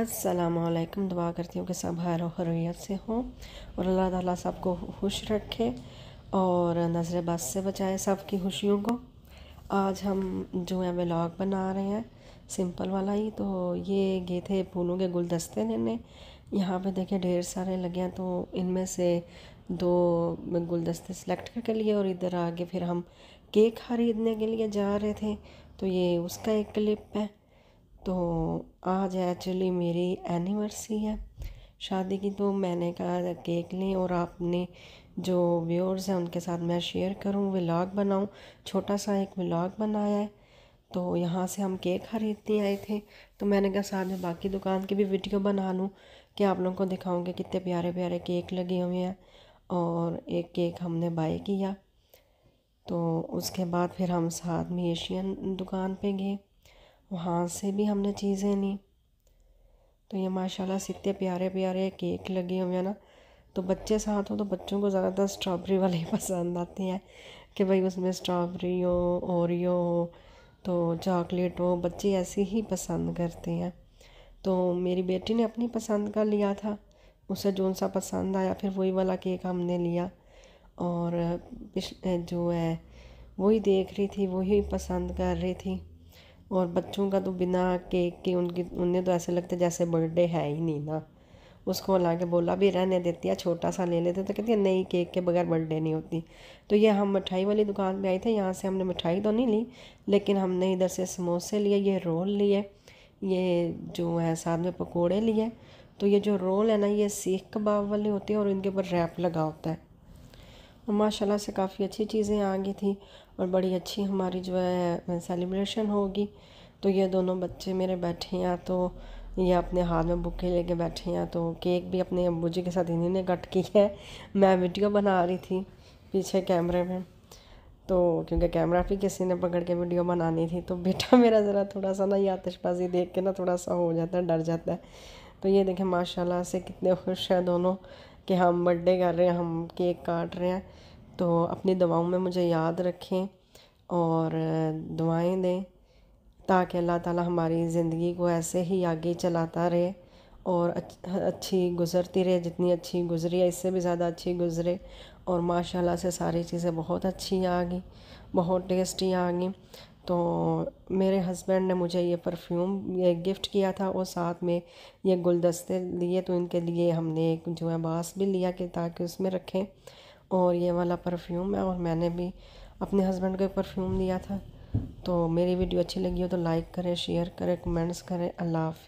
असलकम दुआ करती हूँ कि सब हर हरीत से हों और अल्लाह ताला सबको खुश रखे और नज़र बस से बचाए सब की खुशियों को आज हम जो है व्लाग बना रहे हैं सिंपल वाला ही तो ये गए थे फूलों के गुलदस्ते लेने यहाँ पे देखे ढेर सारे लगे हैं तो इनमें से दो गुलदस्ते सेलेक्ट करके लिए और इधर आगे फिर हम केक खरीदने के लिए जा रहे थे तो ये उसका एक क्लिप है तो आज एक्चुअली मेरी एनिवर्सरी है शादी की तो मैंने कहा केक लें और आपने जो व्यूअर्स हैं उनके साथ मैं शेयर करूं व्लॉग बनाऊं छोटा सा एक व्लॉग बनाया है तो यहाँ से हम केक खरीदने आए थे तो मैंने कहा साथ में बाकी दुकान की भी वीडियो बना लूँ कि आप लोगों को कि कितने प्यारे प्यारे केक लगे हुए हैं और एक केक हमने बाई किया तो उसके बाद फिर हम साथ में एशियन दुकान पे गए वहाँ से भी हमने चीज़ें ली तो ये माशाल्लाह से इतने प्यारे प्यारे केक लगे हुए हैं ना तो बच्चे साथ हो तो बच्चों को ज़्यादातर स्ट्रॉबेरी वाले ही पसंद आते हैं कि भाई उसमें स्ट्रॉबेरी हो ओरियो हो तो चॉकलेट हो बच्चे ऐसे ही पसंद करते हैं तो मेरी बेटी ने अपनी पसंद का लिया था उसे जो सा पसंद आया फिर वही वाला केक हमने लिया और जो है वही देख रही थी वही पसंद कर रही थी और बच्चों का तो बिना केक के उनकी उन्हें तो ऐसे लगता जैसे बर्थडे है ही नहीं ना उसको ला के बोला भी रहने देती है छोटा सा ले लेते तो कहती है नई केक के बगैर बर्थडे नहीं होती तो ये हम मिठाई वाली दुकान पे आए थे यहाँ से हमने मिठाई तो नहीं ली लेकिन हमने इधर से समोसे लिए ये रोल लिए ये जो है साथ में पकोड़े लिए तो ये जो रोल है ना ये सीख कबाब वाले होते हैं और इनके ऊपर रैप लगा होता है माशाल्लाह से काफ़ी अच्छी चीज़ें आ गई थी और बड़ी अच्छी हमारी जो है सेलिब्रेशन होगी तो ये दोनों बच्चे मेरे बैठे हैं तो ये अपने हाथ में बुके लेके बैठे हैं तो केक भी अपने अबू जी के साथ इन्हीं ने कट की है मैं वीडियो बना रही थी पीछे कैमरे में तो क्योंकि कैमरा भी किसी ने पकड़ के वीडियो बनानी थी तो बेटा मेरा ज़रा थोड़ा सा ना ये आतिशबाजी देख के ना थोड़ा सा हो जाता है डर जाता है तो ये देखें माशाल्लाह से कितने खुश हैं दोनों कि हम बर्थडे कर रहे हैं हम केक काट रहे हैं तो अपनी दवाओं में मुझे याद रखें और दुआएं दें ताकि अल्लाह ताला हमारी ज़िंदगी को ऐसे ही आगे चलाता रहे और अच्छी गुज़रती रहे जितनी अच्छी गुज़री है इससे भी ज़्यादा अच्छी गुज़रे और माशाल्लाह से सारी चीज़ें बहुत अच्छी आ गई बहुत टेस्टी आ गई तो मेरे हस्बैंड ने मुझे ये परफ्यूम ये गिफ्ट किया था और साथ में ये गुलदस्ते लिए तो इनके लिए हमने एक जो है बास भी लिया कि ताकि उसमें रखें और ये वाला परफ्यूम है और मैंने भी अपने हस्बैंड को एक परफ्यूम लिया था तो मेरी वीडियो अच्छी लगी हो तो लाइक करें शेयर करें कमेंट्स करें अल्लाह